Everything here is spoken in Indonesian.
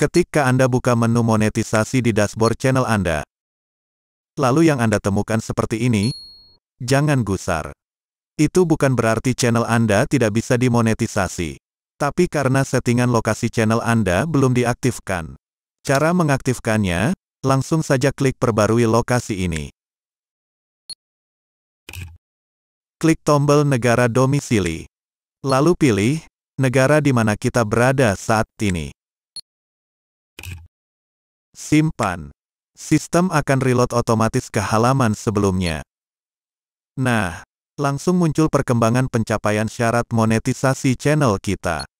Ketika Anda buka menu monetisasi di dashboard channel Anda, lalu yang Anda temukan seperti ini, jangan gusar. Itu bukan berarti channel Anda tidak bisa dimonetisasi. Tapi karena settingan lokasi channel Anda belum diaktifkan. Cara mengaktifkannya, langsung saja klik perbarui lokasi ini. Klik tombol negara domisili. Lalu pilih, negara di mana kita berada saat ini. Simpan. Sistem akan reload otomatis ke halaman sebelumnya. Nah, langsung muncul perkembangan pencapaian syarat monetisasi channel kita.